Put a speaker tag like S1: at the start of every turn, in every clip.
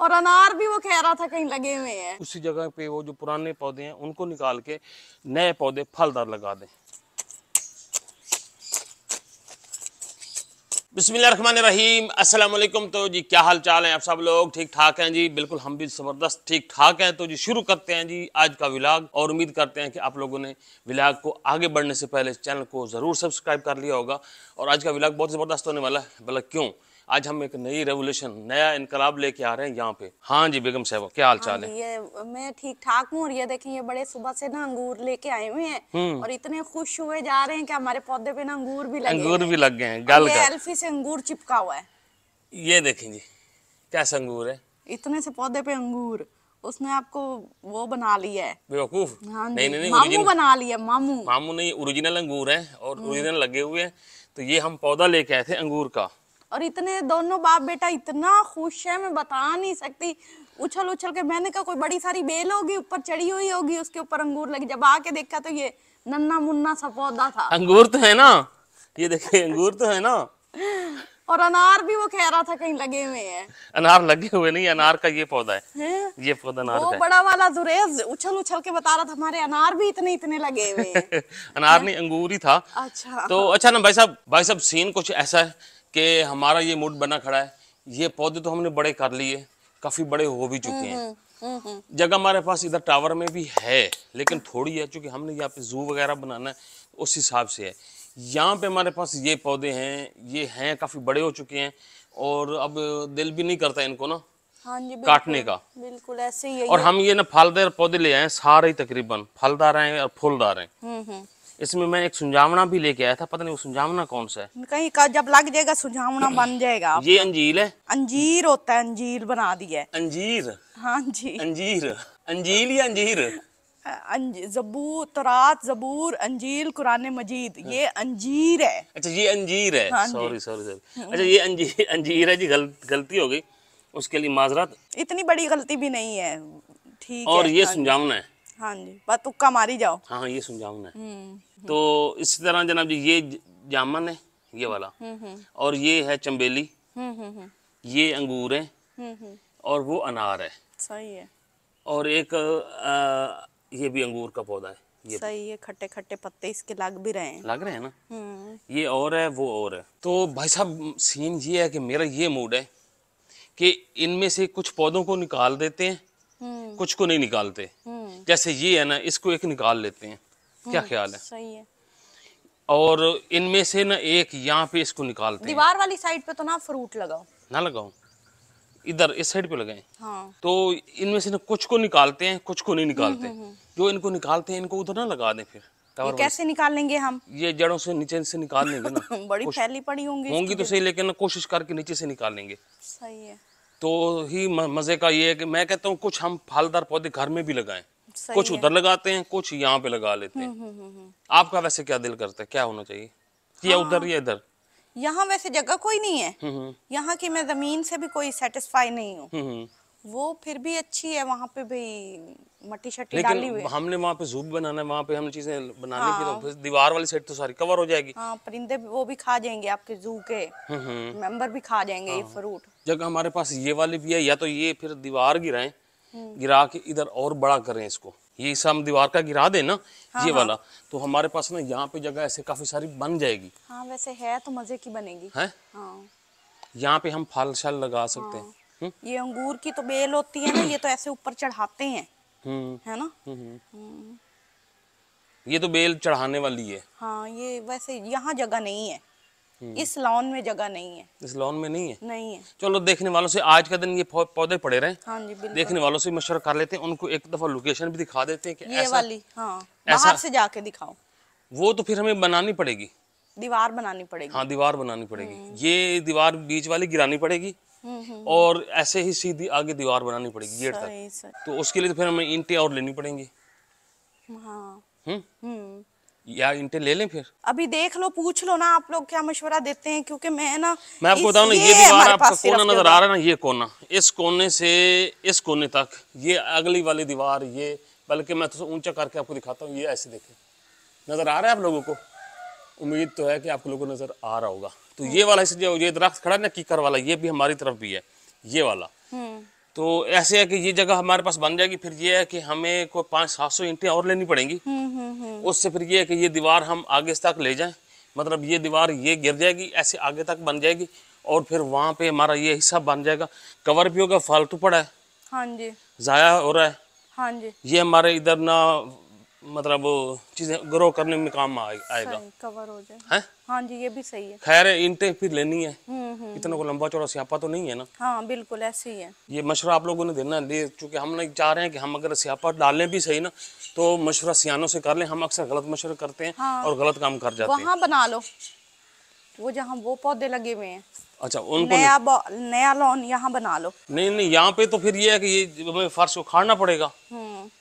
S1: और अनार भी वो कह रहा था कहीं लगे हुए हैं
S2: उसी जगह पे वो जो पुराने पौधे हैं उनको निकाल के नए पौधे फलदार लगा दें बिसमीम असलम तो जी क्या हाल चाल है आप सब लोग ठीक ठाक हैं जी बिल्कुल हम भी ज़बरदस्त ठीक ठाक हैं तो जी शुरू करते हैं जी आज का विलाग और उम्मीद करते हैं कि आप लोगों ने विलाग को आगे बढ़ने से पहले चैनल को ज़रूर सब्सक्राइब कर लिया होगा और आज का विलाग बहुत ज़बरदस्त होने वाला है बल्कि मतलब क्यों आज हम एक नई रेवोल्यूशन नया इनकलाब लेके आ रहे हैं यहाँ पे हाँ जी बेगम साहब क्या हाल चाल हाँ है
S1: ये मैं ठीक ठाक हूँ और ये देखें ये बड़े सुबह से ना अंगूर लेके आए हुए हैं हम्म। और इतने खुश हुए जा रहे हैं कि हमारे पौधे पे ना अंगूर भी लगे अंगूर
S2: भी लग गए हैं
S1: अंगूर चिपका हुआ है
S2: ये देखें जी कैसे अंगूर है
S1: इतने से पौधे पे अंगूर उसने आपको वो बना लिया है
S2: बेवकूफ हाँ नहीं नहीं, नहीं मामू
S1: बना लिया मामू
S2: मामू नहीं ओरिजिनल अंगूर है और ओरिजिनल हम्म। लगे हुए हैं तो ये हम पौधा लेके आए थे अंगूर का
S1: और इतने दोनों बाप बेटा इतना खुश है मैं बता नहीं सकती उछल उछल के मैंने कहा कोई बड़ी सारी बेल होगी ऊपर चढ़ी हुई होगी उसके ऊपर अंगूर लगी जब आके देखा तो ये नन्ना मुन्ना सा पौधा था
S2: अंगूर तो है ना ये देखिए अंगूर तो है ना
S1: और अनार भी वो कह रहा था कहीं लगे हुए हैं
S2: अनार लगे हुए नहीं अनार का ये पौधा है, है? ये पौधा अनार वो बड़ा
S1: वाला जुरेज उछल उछल के बता रहा था हमारे अनार भी इतने इतने लगे हुए हैं
S2: अनार है? नहीं अंगूर ही था
S1: अच्छा तो
S2: अच्छा ना भाई साहब भाई साहब सीन कुछ ऐसा है कि हमारा ये मूड बना खड़ा है ये पौधे तो हमने बड़े कर लिए काफ़ी बड़े हो भी चुके हैं हम्म, हम्म, हम्म, जगह हमारे पास इधर टावर में भी है लेकिन थोड़ी है क्योंकि हमने यहाँ पे जू वगैरह बनाना है उस हिसाब से है यहाँ पे हमारे पास ये पौधे हैं ये हैं काफ़ी बड़े हो चुके हैं और अब दिल भी नहीं करता इनको ना
S1: हाँ जी काटने का बिल्कुल ऐसे ही है और हम ये ना
S2: फलदार पौधे ले आए सारे तकरीबन फलदार हैं और फूलदार
S1: हैं
S2: इसमें मैं एक सुंजावना भी लेके आया था पता नहीं वो सुंजावना कौन सा है
S1: कहीं का जब लग जाएगा सुझावना बन जाएगा ये अंजीर है अंजीर होता है अंजीर बना दिया है अंजीर हाँ जी अंजीर अंजील या अंजीर जबूर तरात जबूर अंजील कुरान मजीद ये अंजीर है
S2: अच्छा ये अंजीर है सॉरी सॉरी सॉरी अच्छा ये अंजीर अंजीर है जी गल, गलती हो गई उसके लिए माजरात
S1: इतनी बड़ी गलती भी नहीं है ठीक और ये हाँ सुंजावना है हाँ जी बस तुक्का मारी जाओ
S2: हाँ हाँ ये समझाऊंगा
S1: हम्म, हम्म।
S2: तो इसी तरह जनाब जी ये जामन है ये वाला हम्म, और ये है चम्बेली ये अंगूर
S1: है
S2: और वो अनार है सही है और एक आ, ये भी अंगूर का पौधा है
S1: ये सही है खट्टे खट्टे पत्ते इसके लग भी रहे हैं लग रहे हैं ना
S2: ये और है वो और है तो भाई साहब सीन ये है कि मेरा ये मूड है कि इनमें से कुछ पौधों को निकाल देते हैं कुछ को नहीं निकालते जैसे ये है ना इसको एक निकाल लेते हैं क्या हम्म, ख्याल है सही है और इनमें से ना एक यहाँ पे इसको निकालते दीवार
S1: वाली साइड पे तो ना फ्रूट लगाओ
S2: ना लगाओ इधर इस साइड पे लगाए हाँ। तो इनमें से ना कुछ को निकालते हैं कुछ को नहीं हम्म, निकालते हुँ, हम्म, हुँ। जो इनको निकालते हैं इनको उधर ना लगा दें फिर ये कैसे
S1: निकालेंगे हम
S2: ये जड़ों से नीचे से निकाल लेंगे ना
S1: बड़ी फैली पड़ी होंगी होंगी तो सही
S2: लेकिन कोशिश करके नीचे से निकालेंगे सही है तो ही मजे का ये है कि मैं कहता हूँ कुछ हम फलदार पौधे घर में भी लगाए
S1: कुछ उधर लगाते
S2: हैं कुछ यहाँ पे लगा लेते
S1: हैं हम्म, हम्म, हम्म,
S2: आपका वैसे क्या दिल करता है क्या होना चाहिए या उधर हाँ। या इधर
S1: यहाँ वैसे जगह कोई नहीं है यहाँ की मैं जमीन से भी कोई सेटिस्फाई नहीं हूँ वो फिर भी अच्छी है वहाँ पे भी मट्टी शट्टी डाली हुई
S2: हमने वहाँ पे जूब बनाना है वहाँ पे हम चीजें बनाने हाँ। की तो हाँ। दीवार वाली साइड तो सारी कवर हो जाएगी हाँ
S1: परिंदे वो भी खा जाएंगे आपके जू के मेंबर भी खा जाएंगे हाँ। ये फ्रूट
S2: जगह हमारे पास ये वाले भी है या तो ये फिर दीवार गिराए हम्म। गिरा के इधर और बड़ा करें इसको ये हिस्सा हम दीवार का गिरा दे ना
S1: हाँ, ये हाँ। वाला हाँ।
S2: तो हमारे पास ना यहाँ पे जगह ऐसे काफी सारी बन जाएगी
S1: हाँ वैसे है तो मजे की बनेगी है हाँ।
S2: यहाँ पे हम फल शल लगा सकते हैं हाँ। हम्म।
S1: ये अंगूर की तो बेल होती है ना ये तो ऐसे ऊपर चढ़ाते हैं
S2: हम्म। है ना ये तो बेल चढ़ाने वाली है
S1: हाँ ये वैसे यहाँ जगह नहीं है हम्म। इस लॉन में जगह नहीं है
S2: इस लॉन में नहीं है नहीं है चलो देखने वालों से आज का दिन ये पौधे पड़े रहे
S1: हाँ जी देखने
S2: वालों से मशवरा कर लेते हैं उनको एक दफा लोकेशन भी दिखा देते हैं कि ये ऐसा, वाली
S1: हाँ बाहर से जाके दिखाओ
S2: वो तो फिर हमें बनानी पड़ेगी
S1: दीवार बनानी पड़ेगी
S2: हाँ दीवार बनानी पड़ेगी हम्म। ये दीवार बीच वाली गिरानी पड़ेगी
S1: हम्म, और
S2: ऐसे ही सीधी आगे दीवार बनानी पड़ेगी गेट तक तो उसके लिए तो फिर हमें ईंटें और लेनी पड़ेंगी हाँ हम्म या इंटे ले लें फिर
S1: अभी देख लो पूछ लो ना आप लोग क्या मशवरा देते हैं क्योंकि मैं ना मैं आपको बताऊँ ना ये दीवार आपका कोना नजर आ रहा है ना ये कोना इस कोने
S2: से इस कोने तक ये अगली वाली दीवार ये बल्कि मैं थोड़ा तो ऊंचा करके आपको दिखाता हूँ ये ऐसे देखे नजर आ रहा है आप लोगों को उम्मीद तो है कि आप लोगों को नजर आ रहा होगा तो ये वाला जो ये दरख्त खड़ा है ना कीकर वाला ये भी हमारी तरफ भी है ये वाला हम्म। तो ऐसे है कि ये जगह हमारे पास बन जाएगी फिर ये है कि हमें कोई पाँच सात सौ ईंटें और लेनी पड़ेंगी
S1: हम्म, हम्म, हम्म।
S2: उससे फिर ये है कि ये दीवार हम आगे तक ले जाएं मतलब ये दीवार ये गिर जाएगी ऐसे आगे तक बन जाएगी और फिर वहाँ पे हमारा ये हिस्सा बन जाएगा कवर भी होगा फालतू पड़ा है हाँ जी ज़ाया हो रहा है
S1: हाँ जी ये
S2: हमारे इधर ना मतलब चीज़ें ग्रो करने में काम आएगा
S1: कवर हो जाए है? हाँ जी ये भी सही है खैर
S2: इंटे फिर लेनी है
S1: हम्म, हम्म, हम्म। इतना को
S2: लंबा चौड़ा सियापा तो नहीं है ना
S1: हाँ बिल्कुल ऐसे ही है
S2: ये मशुरा आप लोगों ने देना है चूँकि हम नहीं चाह रहे हैं कि हम अगर सियापा डालें भी सही ना तो मशुरा सियानों से कर लें हम अक्सर गलत मशुरा करते हैं हाँ। और गलत काम कर जाते हैं वहाँ
S1: बना लो वो जहाँ वो पौधे लगे हुए हैं
S2: अच्छा उनको नया
S1: नया लॉन यहाँ बना लो
S2: नहीं नहीं यहाँ पे तो फिर ये है कि ये फर्श उखाड़ना पड़ेगा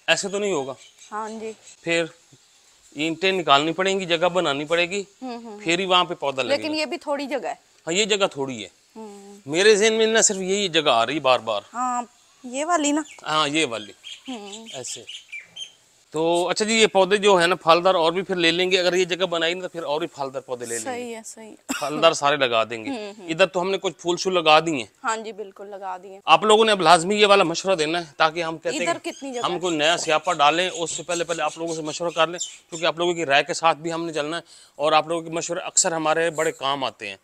S2: ऐसे तो नहीं होगा हाँ जी फिर ईंटे निकालनी पड़ेगी जगह बनानी पड़ेगी हम्म, हम्म। फिर ही वहाँ पे पौधा लेकिन
S1: ये भी थोड़ी जगह है
S2: हाँ ये जगह थोड़ी है हम्म। मेरे जहन में ना सिर्फ यही जगह आ रही बार बार
S1: हाँ ये वाली ना
S2: हाँ ये वाली ऐसे तो अच्छा जी ये पौधे जो है ना फलदार और भी फिर ले लेंगे अगर ये जगह बनाई ना तो फिर और भी फलदार पौधे ले लेंगे सही
S1: है सही है।
S2: फलदार सारे लगा देंगे हम्म, हम्म। इधर तो हमने कुछ फूल शूल लगा दिए
S1: हाँ जी बिल्कुल लगा दिए
S2: आप लोगों ने अब लाजमी ये वाला मशवरा देना है ताकि हम कहते
S1: हैं हम
S2: कोई नया सियापा डालें उससे पहले पहले आप लोगों से मशवरा कर लें क्योंकि आप लोगों की राय के साथ भी हमने चलना है और आप लोगों के मशवरे अक्सर हमारे बड़े काम आते हैं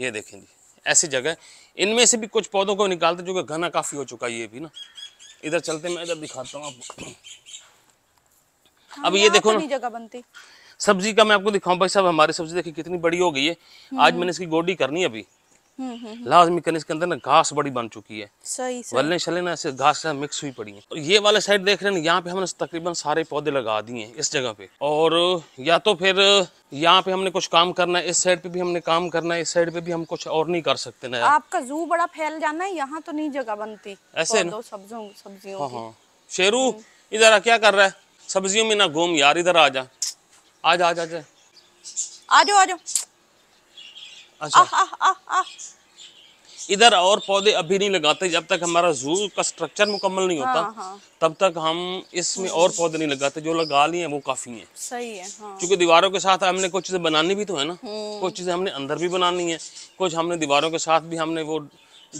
S2: ये देखें जी ऐसी जगह इनमें से भी कुछ पौधों को निकालते जो कि घना काफ़ी हो चुका है ये भी ना इधर चलते मैं इधर दिखाता हूँ आपको
S1: हाँ, अब ये देखो ना जगह बनती
S2: सब्जी का मैं आपको दिखाऊं भाई साहब हमारी सब्जी देखिए कितनी बड़ी हो गई है आज मैंने इसकी गोडी करनी है अभी हम्म, हम्म, हम्म। लाजमी करने इसके अंदर ना घास बड़ी बन चुकी है
S1: सही वल्ले
S2: शले ना ऐसे घास मिक्स हुई पड़ी है और ये वाले साइड देख रहे हैं यहाँ पे हमने तकरीबन सारे पौधे लगा दिए हैं इस जगह पे और या तो फिर यहाँ पे हमने कुछ काम करना है इस साइड पे भी हमने काम करना है इस साइड पे भी हम कुछ और नहीं कर सकते ना
S1: आपका जू बड़ा फैल जाना है यहाँ तो नहीं जगह बनती ऐसे सब्जियों हाँ,
S2: हाँ। शेरू इधर क्या कर रहा है सब्जियों में ना घूम यार इधर आ जा आ जा आ जा
S1: आ जाओ आ जाओ अच्छा
S2: इधर और पौधे अभी नहीं लगाते जब तक हमारा जू का स्ट्रक्चर मुकम्मल नहीं होता हाँ, हाँ। तब तक हम इसमें और पौधे नहीं लगाते जो लगा लिए वो काफी है सही है हाँ। क्योंकि दीवारों के साथ हमने कुछ चीजें बनानी भी तो है ना हम्म। कुछ चीजें हमने अंदर भी बनानी है कुछ हमने दीवारों के साथ भी हमने वो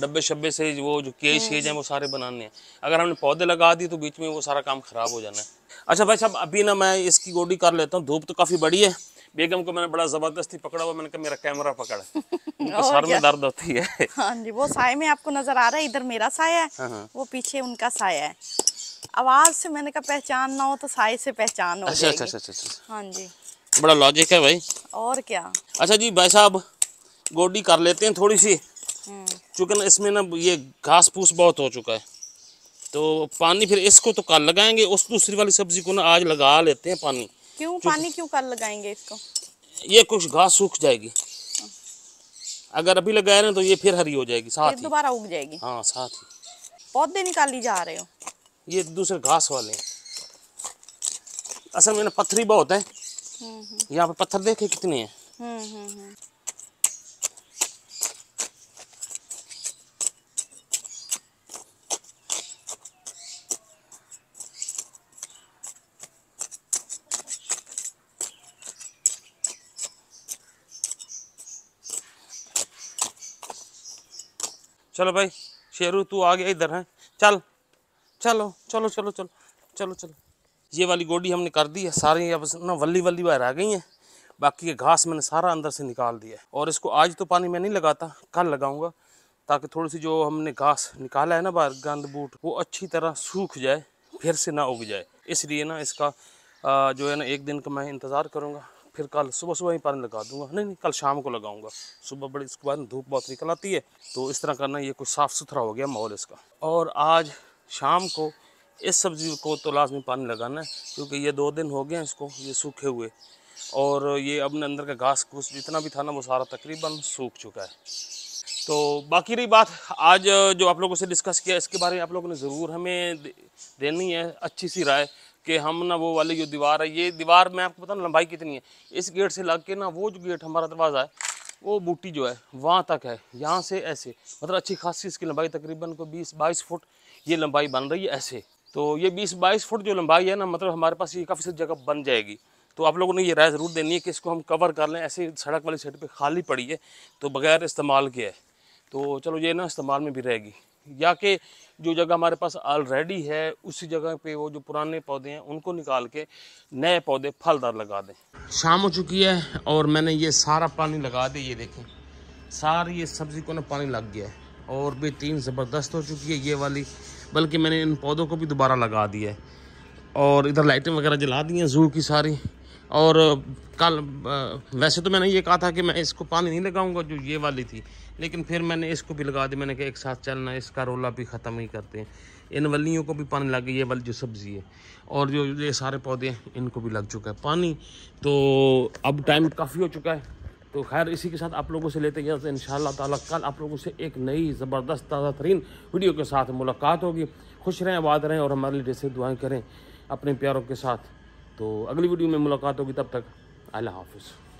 S2: डब्बे शब्बे से वो जो केज शेज हम्म। है वो सारे बनाने हैं अगर हमने पौधे लगा दिए तो बीच में वो सारा काम ख़राब हो जाना है अच्छा भाई साहब अभी ना मैं इसकी गोडी कर लेता हूँ धूप तो काफ़ी बड़ी है बेगम को मैंने बड़ा जबरदस्ती पकड़ा हुआ मैंने कहा मेरा कैमरा पकड़ सर में दर्द होती है
S1: हाँ जी वो साय में आपको नजर आ रहा है इधर मेरा साया है हाँ, हाँ। वो पीछे उनका साया है आवाज से मैंने कहा पहचान ना हो तो साय से पहचान हो अच्छा अच्छा अच्छा, अच्छा अच्छा हाँ जी
S2: बड़ा लॉजिक है भाई और क्या अच्छा जी भाई साहब गोडी कर लेते हैं थोड़ी सी
S1: चूँकि
S2: ना इसमें ना ये घास फूस बहुत हो चुका है तो पानी फिर इसको तो कल लगाएंगे उस दूसरी वाली सब्जी को ना आज लगा लेते हैं पानी
S1: क्यों पानी क्यों कल लगाएंगे इसको
S2: ये कुछ घास सूख जाएगी अगर अभी लगाए रहे तो ये फिर हरी हो जाएगी साथ ही
S1: दोबारा उग जाएगी
S2: हाँ साथ ही
S1: पौधे निकाली जा रहे हो
S2: ये दूसरे घास वाले असल में ना पत्थरी बहुत है
S1: हम्म, हम्म।
S2: यहाँ पे पत्थर देखे कितने हैं
S1: हम्म,
S2: चलो भाई शेरू तू आ गया इधर है चल चलो चलो चलो चलो चलो चलो ये वाली गोडी हमने कर दी है सारी अब ना वल्ली वल्ली बाहर आ गई हैं बाकी ये घास मैंने सारा अंदर से निकाल दिया है और इसको आज तो पानी मैं नहीं लगाता कल लगाऊंगा ताकि थोड़ी सी जो हमने घास निकाला है ना बाहर गंद बूट वो अच्छी तरह सूख जाए फिर से ना उग जाए इसलिए ना इसका जो है ना एक दिन का मैं इंतज़ार करूँगा फिर कल सुबह सुबह ही पानी लगा दूंगा नहीं नहीं कल शाम को लगाऊंगा सुबह बड़ी इसके बाद धूप बहुत निकल आती है तो इस तरह करना ये कुछ साफ़ सुथरा हो गया माहौल इसका और आज शाम को इस सब्ज़ी को तो लाजमी पानी लगाना है क्योंकि ये दो दिन हो गए हैं इसको ये सूखे हुए और ये अपने अंदर का घास घूस जितना भी था ना वो सारा तकरीबन सूख चुका है तो बाकी रही बात आज जो आप लोगों से डिस्कस किया इसके बारे में आप लोगों ने ज़रूर हमें देनी है अच्छी सी राय कि हम ना वो वाली जो दीवार है ये दीवार मैं आपको पता ना लंबाई कितनी है इस गेट से लग के ना वो जो गेट हमारा दरवाज़ा है वो बूटी जो है वहाँ तक है यहाँ से ऐसे मतलब अच्छी खासी इसकी लंबाई तकरीबन को बीस बाईस फुट ये लंबाई बन रही है ऐसे तो ये बीस बाईस फुट जो लंबाई है ना मतलब हमारे पास ये काफ़ी सारी जगह बन जाएगी तो आप लोगों ने ये राय ज़रूर देनी है कि इसको हम कवर कर लें ऐसे सड़क वाली साइड पर खाली पड़ी है तो बगैर इस्तेमाल किया है तो चलो ये ना इस्तेमाल में भी रहेगी या कि जो जगह हमारे पास ऑलरेडी है उसी जगह पे वो जो पुराने पौधे हैं उनको निकाल के नए पौधे फलदार लगा दें शाम हो चुकी है और मैंने ये सारा पानी लगा दिया ये देखें सारी ये सब्जी को ना पानी लग गया है और भी तीन ज़बरदस्त हो चुकी है ये वाली बल्कि मैंने इन पौधों को भी दोबारा लगा दिया है और इधर लाइटें वगैरह जला दी हैं जू की सारी और कल वैसे तो मैंने ये कहा था कि मैं इसको पानी नहीं लगाऊंगा जो ये वाली थी लेकिन फिर मैंने इसको भी लगा दिया मैंने कहा एक साथ चलना इसका रोला भी ख़त्म ही करते हैं इन वलियों को भी पानी लग गई ये वाली जो सब्ज़ी है और जो ये सारे पौधे हैं इनको भी लग चुका है पानी तो अब टाइम काफ़ी हो चुका है तो खैर इसी के साथ आप लोगों से लेते गए इन ताला कल आप लोगों से एक नई ज़बरदस्त ताज़ा तरीन वीडियो के साथ मुलाकात होगी खुश रहें आबाद रहें और हमारे लिए जैसे दुआएँ करें अपने प्यारों के साथ तो अगली वीडियो में मुलाकात होगी तब तक अल्लाह हाफिज़